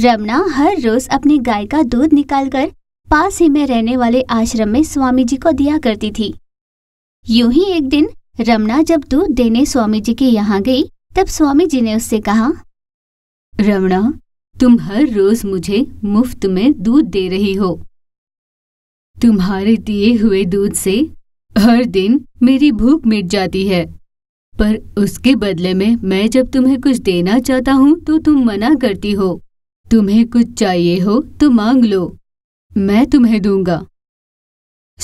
रमना हर रोज अपनी गाय का दूध निकालकर पास ही में रहने वाले आश्रम में स्वामी जी को दिया करती थी यूं ही एक दिन रमना जब दूध देने स्वामी जी के यहाँ गई तब स्वामी जी ने उससे कहा रमना तुम हर रोज मुझे मुफ्त में दूध दे रही हो तुम्हारे दिए हुए दूध से हर दिन मेरी भूख मिट जाती है पर उसके बदले में मैं जब तुम्हें कुछ देना चाहता हूँ तो तुम मना करती हो तुम्हें कुछ चाहिए हो तो मांग लो मैं तुम्हें दूंगा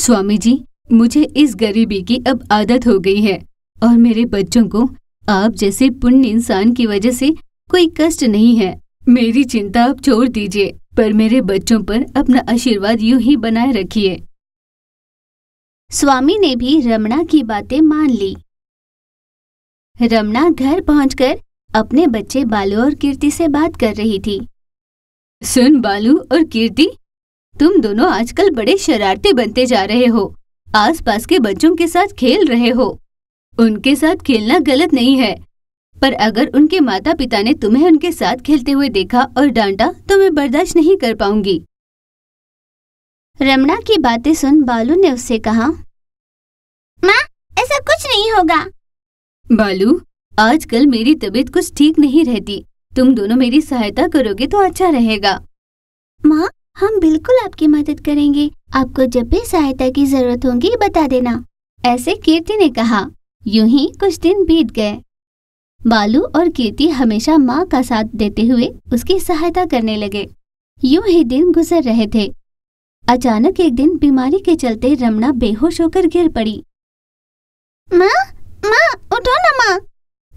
स्वामी जी मुझे इस गरीबी की अब आदत हो गई है और मेरे बच्चों को आप जैसे पुण्य इंसान की वजह से कोई कष्ट नहीं है मेरी चिंता आप छोड़ दीजिए पर मेरे बच्चों पर अपना आशीर्वाद यूं ही बनाए रखिए स्वामी ने भी रमणा की बातें मान ली रमणा घर पहुंचकर अपने बच्चे बालू और कीर्ति से बात कर रही थी सुन बालू और कीर्ति तुम दोनों आजकल बड़े शरारती बनते जा रहे हो आसपास के बच्चों के साथ खेल रहे हो उनके साथ खेलना गलत नहीं है पर अगर उनके माता पिता ने तुम्हें उनके साथ खेलते हुए देखा और डांटा तो मैं बर्दाश्त नहीं कर पाऊंगी रमना की बातें सुन बालू ने उससे कहा माँ ऐसा कुछ नहीं होगा बालू आजकल मेरी तबीयत कुछ ठीक नहीं रहती तुम दोनों मेरी सहायता करोगे तो अच्छा रहेगा माँ हम बिल्कुल आपकी मदद करेंगे आपको जब भी सहायता की जरूरत होगी बता देना ऐसे कीर्ति ने कहा यूं ही कुछ दिन बीत गए बालू और कीर्ति हमेशा माँ का साथ देते हुए उसकी सहायता करने लगे यूं ही दिन गुजर रहे थे अचानक एक दिन बीमारी के चलते रमना बेहोश होकर गिर पड़ी माँ माँ उठो ना माँ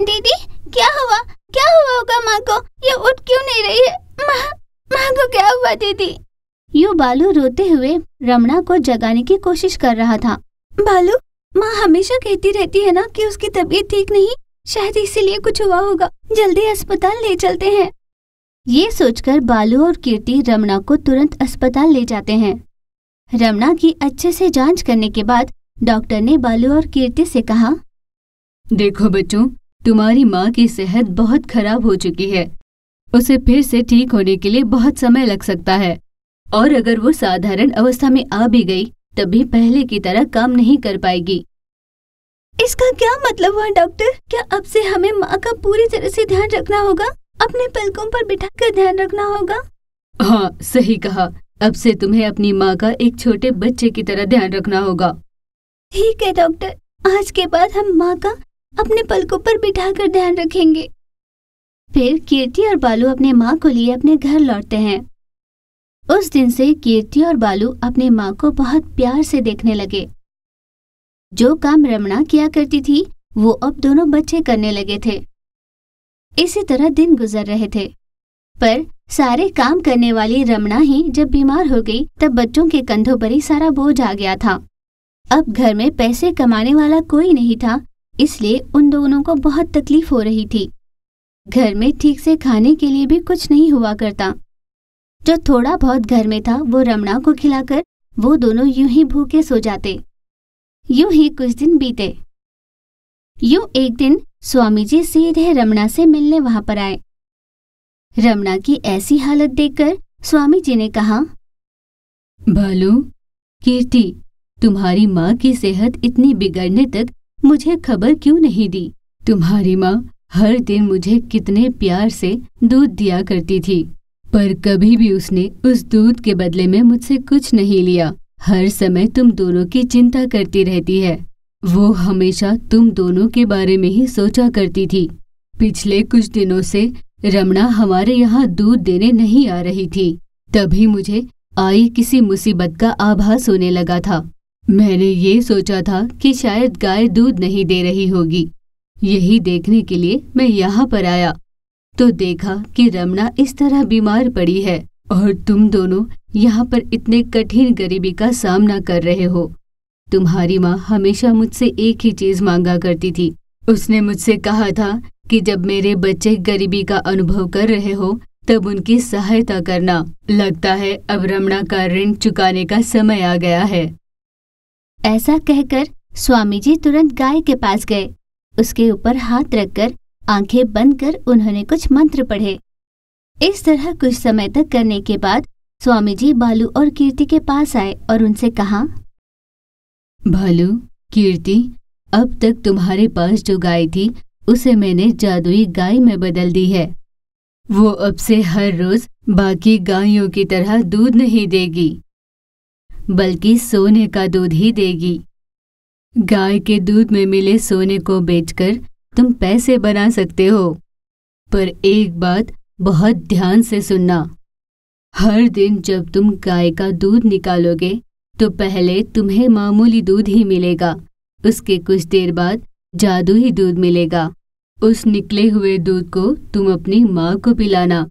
दीदी क्या हुआ क्या हुआ होगा माँ को ये उठ क्यों नहीं रही है माँ माँ को क्या हुआ दीदी यू बालू रोते हुए रमना को जगाने की कोशिश कर रहा था बालू माँ हमेशा कहती रहती है ना कि उसकी तबीयत ठीक नहीं शायद इसीलिए कुछ हुआ होगा जल्दी अस्पताल ले चलते हैं ये सोचकर बालू और कीर्ति रमना को तुरंत अस्पताल ले जाते हैं रमना की अच्छे से जांच करने के बाद डॉक्टर ने बालू और कीर्ति से कहा देखो बच्चों तुम्हारी माँ की सेहत बहुत खराब हो चुकी है उसे फिर से ठीक होने के लिए बहुत समय लग सकता है और अगर वो साधारण अवस्था में आ भी गई तब भी पहले की तरह काम नहीं कर पाएगी इसका क्या मतलब हुआ डॉक्टर क्या अब से हमें माँ का पूरी तरह से ध्यान रखना होगा अपने पलकों पर बिठा कर ध्यान रखना होगा हाँ सही कहा अब से तुम्हें अपनी माँ का एक छोटे बच्चे की तरह ध्यान रखना होगा ठीक है डॉक्टर आज के बाद हम माँ का अपने पलकों पर बिठाकर ध्यान रखेंगे फिर कीर्ति और बालू अपने माँ को लिए अपने घर लौटते हैं उस दिन से कीर्ति और बालू अपने माँ को बहुत प्यार से देखने लगे जो काम रमणा किया करती थी वो अब दोनों बच्चे करने लगे थे इसी तरह दिन गुजर रहे थे पर सारे काम करने वाली रमणा ही जब बीमार हो गई तब बच्चों के कंधों पर ही सारा बोझ आ गया था अब घर में पैसे कमाने वाला कोई नहीं था इसलिए उन दोनों को बहुत तकलीफ हो रही थी घर में ठीक से खाने के लिए भी कुछ नहीं हुआ करता जो थोड़ा बहुत घर में था वो रमणा को खिलाकर वो दोनों यूं ही भूखे सो जाते यूं ही कुछ दिन बीते यूं एक दिन स्वामी जी सीधे रमणा से मिलने वहां पर आए रमणा की ऐसी हालत देखकर स्वामी जी ने कहा भालू कीर्ति तुम्हारी माँ की सेहत इतनी बिगड़ने तक मुझे खबर क्यों नहीं दी तुम्हारी माँ हर दिन मुझे कितने प्यार से दूध दिया करती थी पर कभी भी उसने उस दूध के बदले में मुझसे कुछ नहीं लिया हर समय तुम दोनों की चिंता करती रहती है वो हमेशा तुम दोनों के बारे में ही सोचा करती थी पिछले कुछ दिनों से रमणा हमारे यहाँ दूध देने नहीं आ रही थी तभी मुझे आई किसी मुसीबत का आभास होने लगा था मैंने ये सोचा था कि शायद गाय दूध नहीं दे रही होगी यही देखने के लिए मैं यहाँ पर आया तो देखा कि रमना इस तरह बीमार पड़ी है और तुम दोनों यहाँ पर इतने कठिन गरीबी का सामना कर रहे हो तुम्हारी माँ हमेशा मुझसे एक ही चीज मांगा करती थी उसने मुझसे कहा था कि जब मेरे बच्चे गरीबी का अनुभव कर रहे हो तब उनकी सहायता करना लगता है अब रमना का ऋण चुकाने का समय आ गया है ऐसा कहकर स्वामी जी तुरंत गाय के पास गए उसके ऊपर हाथ रखकर आंखें बंद कर उन्होंने कुछ मंत्र पढ़े इस तरह कुछ समय तक करने के बाद स्वामी जी बालू और कीर्ति के पास आए और उनसे कहा भालू कीर्ति अब तक तुम्हारे पास जो गाय थी उसे मैंने जादुई गाय में बदल दी है वो अब से हर रोज बाकी गायों की तरह दूध नहीं देगी बल्कि सोने का दूध ही देगी गाय के दूध में मिले सोने को बेचकर तुम पैसे बना सकते हो पर एक बात बहुत ध्यान से सुनना हर दिन जब तुम गाय का दूध निकालोगे तो पहले तुम्हें मामूली दूध ही मिलेगा उसके कुछ देर बाद जादू ही दूध मिलेगा उस निकले हुए दूध को तुम अपनी माँ को पिलाना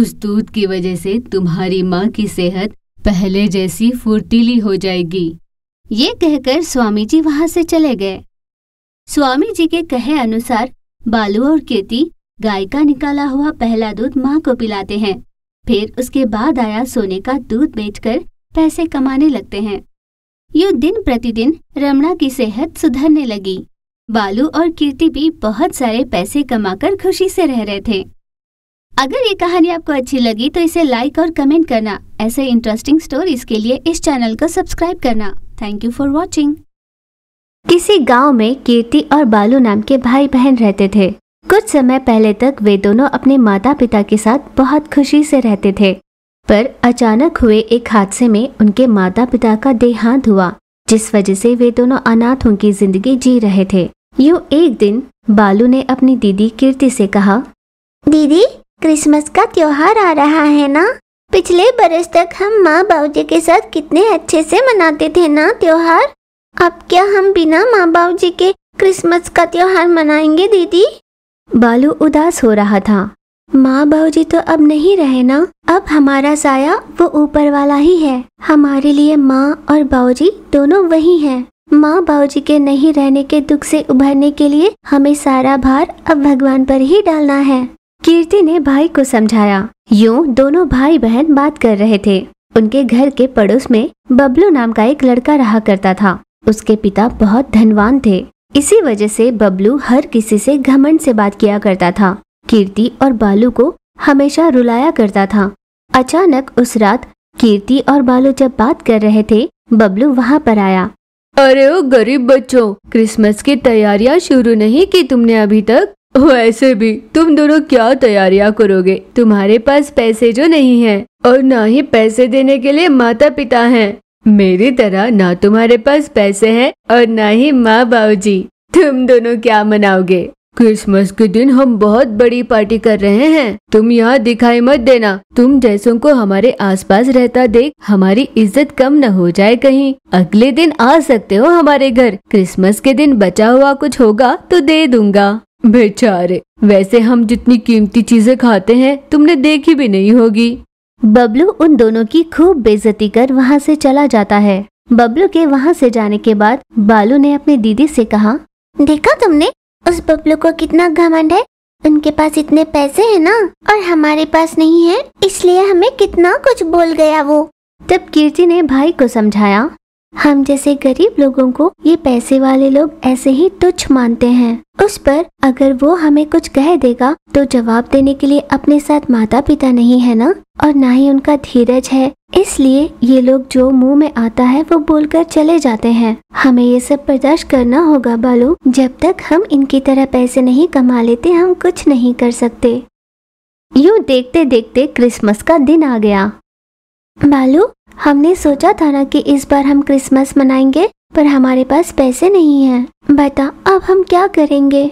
उस दूध की वजह से तुम्हारी माँ की सेहत पहले जैसी फुर्तीली हो जाएगी ये कहकर स्वामी जी वहां से चले गए स्वामी जी के कहे अनुसार बालू और केती गाय का निकाला हुआ पहला दूध माँ को पिलाते हैं फिर उसके बाद आया सोने का दूध बेचकर पैसे कमाने लगते हैं यू दिन प्रतिदिन रमणा की सेहत सुधरने लगी बालू और कीर्ति भी बहुत सारे पैसे कमाकर खुशी से रह रहे थे अगर ये कहानी आपको अच्छी लगी तो इसे लाइक और कमेंट करना ऐसे इंटरेस्टिंग स्टोरीज के लिए इस चैनल को सब्सक्राइब करना थैंक यू फॉर वॉचिंग किसी गांव में कीर्ति और बालू नाम के भाई बहन रहते थे कुछ समय पहले तक वे दोनों अपने माता पिता के साथ बहुत खुशी से रहते थे पर अचानक हुए एक हादसे में उनके माता पिता का देहांत हुआ जिस वजह से वे दोनों अनाथों की जिंदगी जी रहे थे यूँ एक दिन बालू ने अपनी दीदी कीर्ति से कहा दीदी क्रिसमस का त्योहार आ रहा है ना पिछले बरस तक हम माँ बाबूजी के साथ कितने अच्छे से मनाते थे ना त्योहार अब क्या हम बिना माँ बाबूजी के क्रिसमस का त्योहार मनाएंगे दीदी बालू उदास हो रहा था माँ बाबूजी तो अब नहीं रहे ना अब हमारा साया वो ऊपर वाला ही है हमारे लिए माँ और बाबूजी दोनों वही हैं माँ बाबूजी के नहीं रहने के दुख से उभरने के लिए हमें सारा भार अब भगवान पर ही डालना है कीर्ति ने भाई को समझाया यूँ दोनों भाई बहन बात कर रहे थे उनके घर के पड़ोस में बबलू नाम का एक लड़का रहा करता था उसके पिता बहुत धनवान थे इसी वजह से बबलू हर किसी से घमंड से बात किया करता था कीर्ति और बालू को हमेशा रुलाया करता था अचानक उस रात कीर्ति और बालू जब बात कर रहे थे बबलू वहाँ पर आया अरे ओ गरीब बच्चों क्रिसमस की तैयारियाँ शुरू नहीं की तुमने अभी तक वैसे भी तुम दोनों क्या तैयारियां करोगे तुम्हारे पास पैसे जो नहीं है और ना ही पैसे देने के लिए माता पिता हैं। मेरी तरह ना तुम्हारे पास पैसे हैं और ना ही माँ बाबूजी। तुम दोनों क्या मनाओगे क्रिसमस के दिन हम बहुत बड़ी पार्टी कर रहे हैं तुम यहाँ दिखाई मत देना तुम जैसों को हमारे आसपास रहता देख हमारी इज्जत कम न हो जाए कहीं अगले दिन आ सकते हो हमारे घर क्रिसमस के दिन बचा हुआ कुछ होगा तो दे दूंगा बेचारे वैसे हम जितनी कीमती चीजें खाते हैं तुमने देखी भी नहीं होगी बबलू उन दोनों की खूब बेजती कर वहाँ से चला जाता है बबलू के वहाँ से जाने के बाद बालू ने अपनी दीदी से कहा देखा तुमने उस बबलू को कितना घमंड है उनके पास इतने पैसे हैं ना और हमारे पास नहीं है इसलिए हमें कितना कुछ बोल गया वो तब कीर्ति ने भाई को समझाया हम जैसे गरीब लोगों को ये पैसे वाले लोग ऐसे ही तुच्छ मानते हैं उस पर अगर वो हमें कुछ कह देगा तो जवाब देने के लिए अपने साथ माता पिता नहीं है ना और ना ही उनका धीरज है इसलिए ये लोग जो मुंह में आता है वो बोलकर चले जाते हैं हमें ये सब बर्दाश्त करना होगा बालू जब तक हम इनकी तरह पैसे नहीं कमा लेते हम कुछ नहीं कर सकते यूँ देखते देखते क्रिसमस का दिन आ गया बालू हमने सोचा था ना कि इस बार हम क्रिसमस मनाएंगे पर हमारे पास पैसे नहीं हैं। बता अब हम क्या करेंगे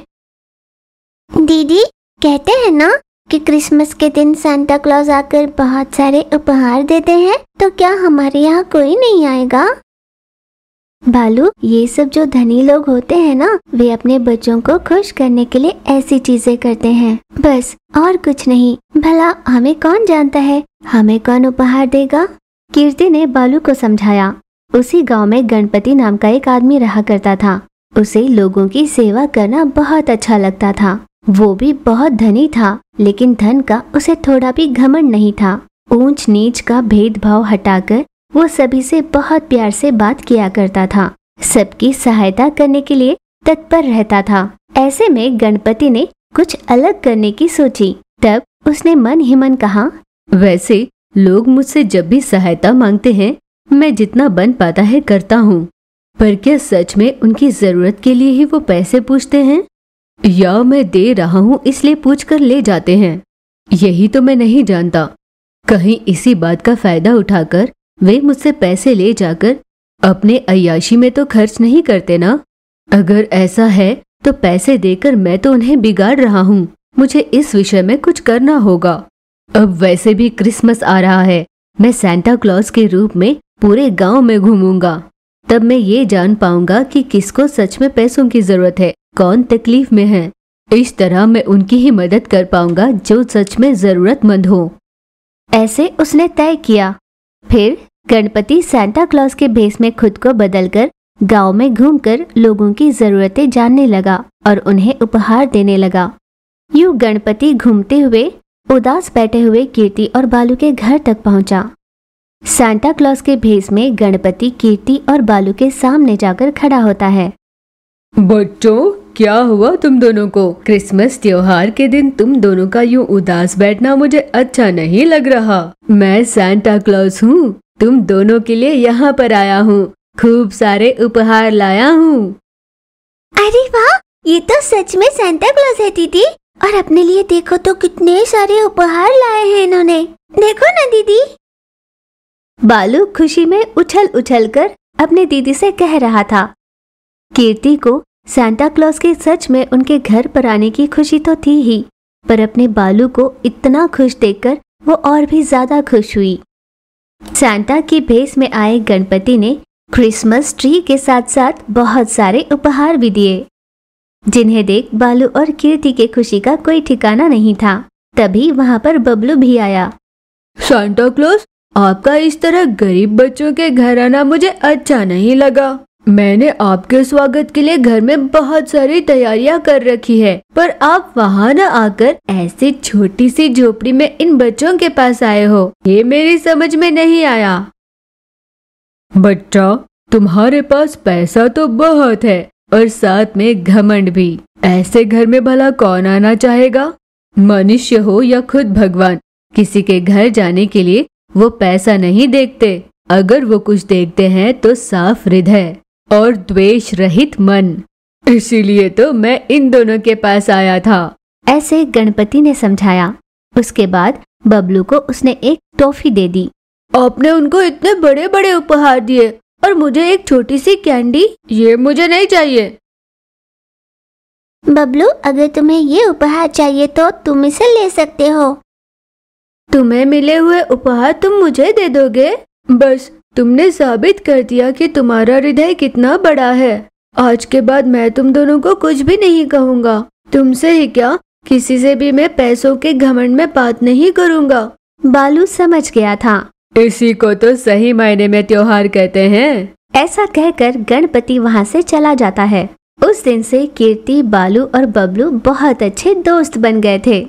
दीदी कहते हैं ना कि क्रिसमस के दिन सेंटा क्लॉज आकर बहुत सारे उपहार देते हैं तो क्या हमारे यहाँ कोई नहीं आएगा भालू ये सब जो धनी लोग होते हैं ना वे अपने बच्चों को खुश करने के लिए ऐसी चीजें करते हैं बस और कुछ नहीं भला हमें कौन जानता है हमें कौन उपहार देगा कीर्ति ने बालू को समझाया उसी गांव में गणपति नाम का एक आदमी रहा करता था उसे लोगों की सेवा करना बहुत अच्छा लगता था वो भी बहुत धनी था लेकिन धन का उसे थोड़ा भी घमंड नहीं था ऊंच नीच का भेदभाव हटाकर वो सभी से बहुत प्यार से बात किया करता था सबकी सहायता करने के लिए तत्पर रहता था ऐसे में गणपति ने कुछ अलग करने की सोची तब उसने मन ही मन कहा वैसे लोग मुझसे जब भी सहायता मांगते हैं मैं जितना बन पाता है करता हूँ पर क्या सच में उनकी जरूरत के लिए ही वो पैसे पूछते हैं या मैं दे रहा हूँ इसलिए पूछ कर ले जाते हैं यही तो मैं नहीं जानता कहीं इसी बात का फायदा उठाकर वे मुझसे पैसे ले जाकर अपने अयाशी में तो खर्च नहीं करते ना अगर ऐसा है तो पैसे देकर मैं तो उन्हें बिगाड़ रहा हूँ मुझे इस विषय में कुछ करना होगा अब वैसे भी क्रिसमस आ रहा है मैं सेंटा क्लॉज के रूप में पूरे गांव में घूमूंगा तब मैं ये जान पाऊंगा कि किसको सच में पैसों की जरूरत है कौन तकलीफ में है इस तरह मैं उनकी ही मदद कर पाऊंगा जो सच में जरूरतमंद हो ऐसे उसने तय किया फिर गणपति सेंटा क्लॉज के भेस में खुद को बदलकर गांव में घूमकर लोगों की जरूरतें जानने लगा और उन्हें उपहार देने लगा यूं गणपति घूमते हुए उदास बैठे हुए कीर्ति और बालू के घर तक पहुंचा सांता क्लॉस के भेस में गणपति कीर्ति और बालू के सामने जाकर खड़ा होता है बच्चों क्या हुआ तुम दोनों को क्रिसमस त्योहार के दिन तुम दोनों का यूँ उदास बैठना मुझे अच्छा नहीं लग रहा मैं सांता क्लॉस हूँ तुम दोनों के लिए यहाँ पर आया हूँ खूब सारे उपहार लाया हूँ अरे वाह ये तो सच में सांता क्लॉज है दीदी और अपने लिए देखो तो कितने सारे उपहार लाए हैं इन्होंने देखो ना दीदी बालू खुशी में उछल उछल कर अपने दीदी से कह रहा था कीर्ति को सेंटा क्लॉज के सच में उनके घर पर आने की खुशी तो थी ही पर अपने बालू को इतना खुश देखकर वो और भी ज्यादा खुश हुई सांता की भेस में आए गणपति ने क्रिसमस ट्री के साथ साथ बहुत सारे उपहार भी दिए जिन्हें देख बालू और कीर्ति के खुशी का कोई ठिकाना नहीं था तभी वहाँ पर बबलू भी आया सांता क्लॉस आपका इस तरह गरीब बच्चों के घर आना मुझे अच्छा नहीं लगा मैंने आपके स्वागत के लिए घर में बहुत सारी तैयारियां कर रखी है पर आप वहाँ न आकर ऐसी छोटी सी झोपड़ी में इन बच्चों के पास आए हो ये मेरी समझ में नहीं आया बच्चा तुम्हारे पास पैसा तो बहुत है और साथ में घमंड भी ऐसे घर में भला कौन आना चाहेगा मनुष्य हो या खुद भगवान किसी के घर जाने के लिए वो पैसा नहीं देखते अगर वो कुछ देखते हैं तो साफ हृदय और द्वेष रहित मन इसीलिए तो मैं इन दोनों के पास आया था ऐसे गणपति ने समझाया उसके बाद बबलू को उसने एक टॉफी दे दी आपने उनको इतने बड़े बड़े उपहार दिए और मुझे एक छोटी सी कैंडी ये मुझे नहीं चाहिए बबलू अगर तुम्हें ये उपहार चाहिए तो तुम इसे ले सकते हो तुम्हें मिले हुए उपहार तुम मुझे दे दोगे बस तुमने साबित कर दिया कि तुम्हारा हृदय कितना बड़ा है आज के बाद मैं तुम दोनों को कुछ भी नहीं कहूँगा तुमसे ही क्या किसी से भी मैं पैसों के घमंड में बात नहीं करूँगा बालू समझ गया था इसी को तो सही मायने में त्योहार कहते हैं ऐसा कहकर गणपति वहाँ से चला जाता है उस दिन से कीर्ति बालू और बबलू बहुत अच्छे दोस्त बन गए थे